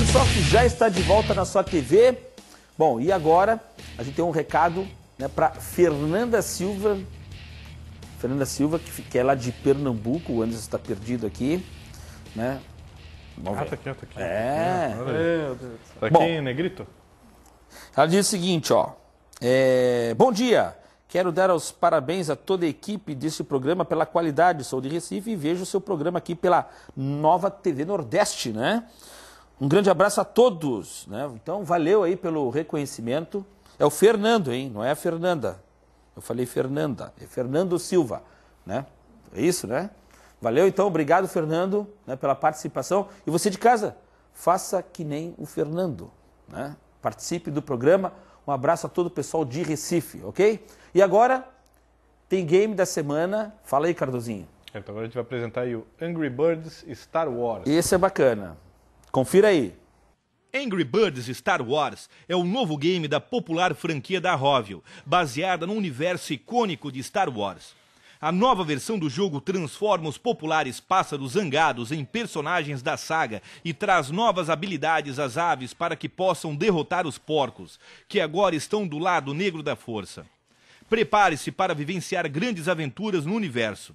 Mercado Soft já está de volta na sua TV. Bom, e agora a gente tem um recado né, para Fernanda Silva. Fernanda Silva, que, que é lá de Pernambuco, o Anderson está perdido aqui. Né? Vamos ah, tá aqui, tá aqui. É. é. Tá aqui, Bom, negrito? Ela diz o seguinte, ó. É, bom dia! Quero dar os parabéns a toda a equipe deste programa pela qualidade. Sou de Recife e vejo o seu programa aqui pela Nova TV Nordeste, né? Um grande abraço a todos, né? Então, valeu aí pelo reconhecimento. É o Fernando, hein? Não é a Fernanda. Eu falei Fernanda, é Fernando Silva, né? É isso, né? Valeu então, obrigado Fernando, né, pela participação. E você de casa, faça que nem o Fernando, né? Participe do programa. Um abraço a todo o pessoal de Recife, ok? E agora tem game da semana. Fala aí, Cardozinho. Então agora a gente vai apresentar aí o Angry Birds Star Wars. Esse é bacana. Confira aí. Angry Birds Star Wars é o novo game da popular franquia da Rovio, baseada no universo icônico de Star Wars. A nova versão do jogo transforma os populares pássaros zangados em personagens da saga e traz novas habilidades às aves para que possam derrotar os porcos, que agora estão do lado negro da força. Prepare-se para vivenciar grandes aventuras no universo.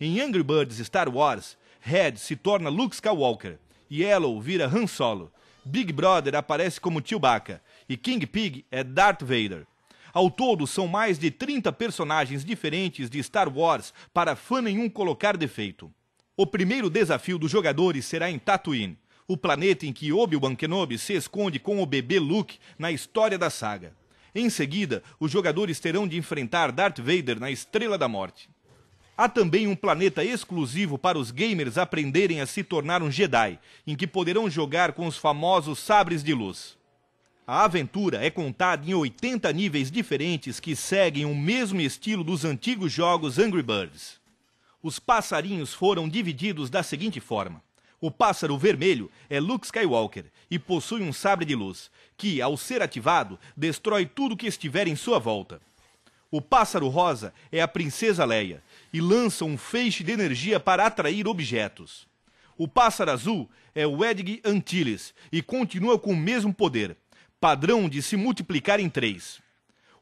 Em Angry Birds Star Wars, Red se torna Luke Skywalker, Yellow vira Han Solo. Big Brother aparece como Chewbacca e King Pig é Darth Vader. Ao todo, são mais de 30 personagens diferentes de Star Wars para fã nenhum colocar defeito. O primeiro desafio dos jogadores será em Tatooine, o planeta em que Obi-Wan Kenobi se esconde com o bebê Luke na história da saga. Em seguida, os jogadores terão de enfrentar Darth Vader na Estrela da Morte. Há também um planeta exclusivo para os gamers aprenderem a se tornar um Jedi, em que poderão jogar com os famosos sabres de luz. A aventura é contada em 80 níveis diferentes que seguem o mesmo estilo dos antigos jogos Angry Birds. Os passarinhos foram divididos da seguinte forma: o pássaro vermelho é Luke Skywalker e possui um sabre de luz, que, ao ser ativado, destrói tudo que estiver em sua volta. O pássaro rosa é a princesa Leia e lança um feixe de energia para atrair objetos. O pássaro azul é o Edg Antilles e continua com o mesmo poder, padrão de se multiplicar em três.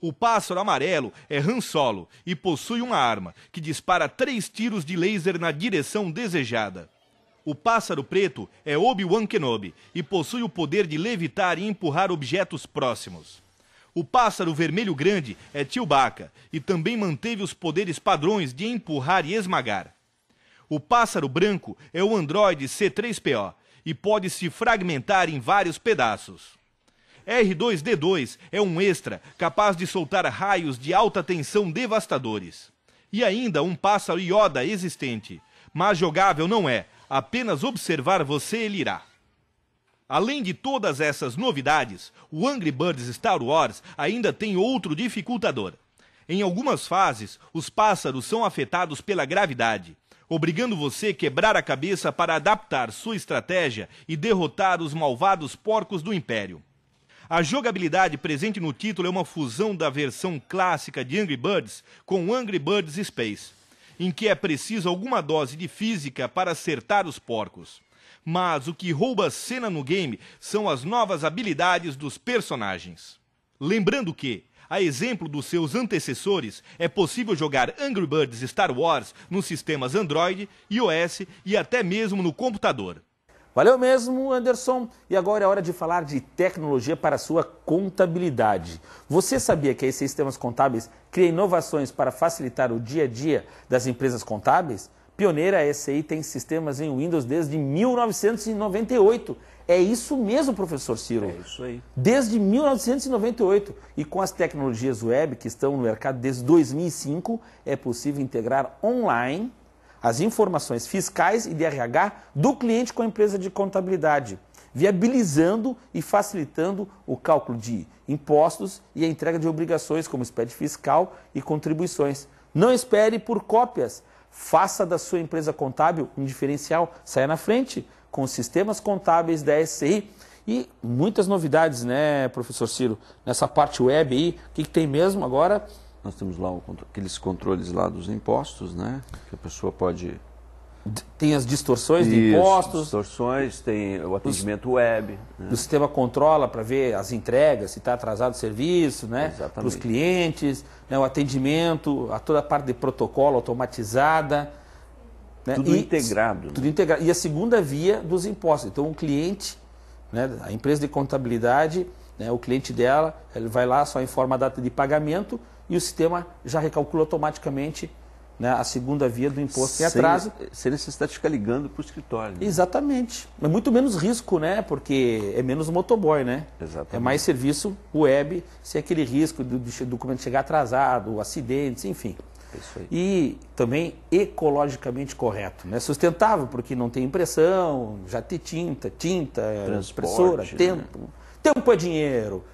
O pássaro amarelo é Han Solo e possui uma arma que dispara três tiros de laser na direção desejada. O pássaro preto é Obi-Wan Kenobi e possui o poder de levitar e empurrar objetos próximos. O pássaro vermelho grande é Tilbaca e também manteve os poderes padrões de empurrar e esmagar. O pássaro branco é o androide C3PO e pode se fragmentar em vários pedaços. R2D2 é um extra capaz de soltar raios de alta tensão devastadores. E ainda um pássaro Yoda existente, mas jogável não é, apenas observar você ele irá. Além de todas essas novidades, o Angry Birds Star Wars ainda tem outro dificultador. Em algumas fases, os pássaros são afetados pela gravidade, obrigando você a quebrar a cabeça para adaptar sua estratégia e derrotar os malvados porcos do Império. A jogabilidade presente no título é uma fusão da versão clássica de Angry Birds com Angry Birds Space, em que é preciso alguma dose de física para acertar os porcos mas o que rouba cena no game são as novas habilidades dos personagens. Lembrando que, a exemplo dos seus antecessores, é possível jogar Angry Birds Star Wars nos sistemas Android, iOS e até mesmo no computador. Valeu mesmo, Anderson. E agora é hora de falar de tecnologia para sua contabilidade. Você sabia que esses sistemas contábeis criam inovações para facilitar o dia a dia das empresas contábeis? Pioneira SI tem sistemas em Windows desde 1998. É isso mesmo, professor Ciro. É isso aí. Desde 1998. E com as tecnologias web que estão no mercado desde 2005, é possível integrar online as informações fiscais e DRH do cliente com a empresa de contabilidade, viabilizando e facilitando o cálculo de impostos e a entrega de obrigações como SPED fiscal e contribuições. Não espere por cópias. Faça da sua empresa contábil um diferencial, saia na frente com os sistemas contábeis da SCI e muitas novidades, né, professor Ciro? Nessa parte web aí, o que, que tem mesmo agora? Nós temos lá o, aqueles controles lá dos impostos, né? Que a pessoa pode tem as distorções Isso, de impostos. distorções, tem o atendimento os, web. Né? O sistema controla para ver as entregas, se está atrasado o serviço, né? Para os clientes, né? o atendimento, a toda a parte de protocolo automatizada. Né? Tudo e, integrado. Tudo né? integrado. E a segunda via dos impostos. Então, o cliente, né? a empresa de contabilidade, né? o cliente dela, ele vai lá, só informa a data de pagamento e o sistema já recalcula automaticamente né, a segunda via do imposto sem, em atraso. Sem necessidade de ficar ligando para o escritório. Né? Exatamente. mas é muito menos risco, né? Porque é menos motoboy, né? É Exatamente. É mais serviço web, sem aquele risco do, do documento chegar atrasado, acidentes, enfim. É e também ecologicamente correto, né? sustentável, porque não tem impressão, já tem tinta, tinta, impressora, né? tempo. Né? Tempo é dinheiro.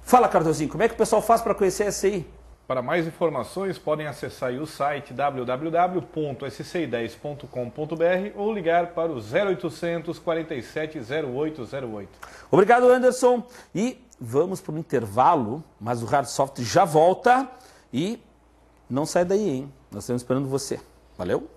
Fala, Cardozinho, como é que o pessoal faz para conhecer essa aí? Para mais informações, podem acessar o site wwwsc 10combr ou ligar para o 0800 47 0808. Obrigado, Anderson. E vamos para um intervalo, mas o Hard Soft já volta e não sai daí, hein? Nós estamos esperando você. Valeu!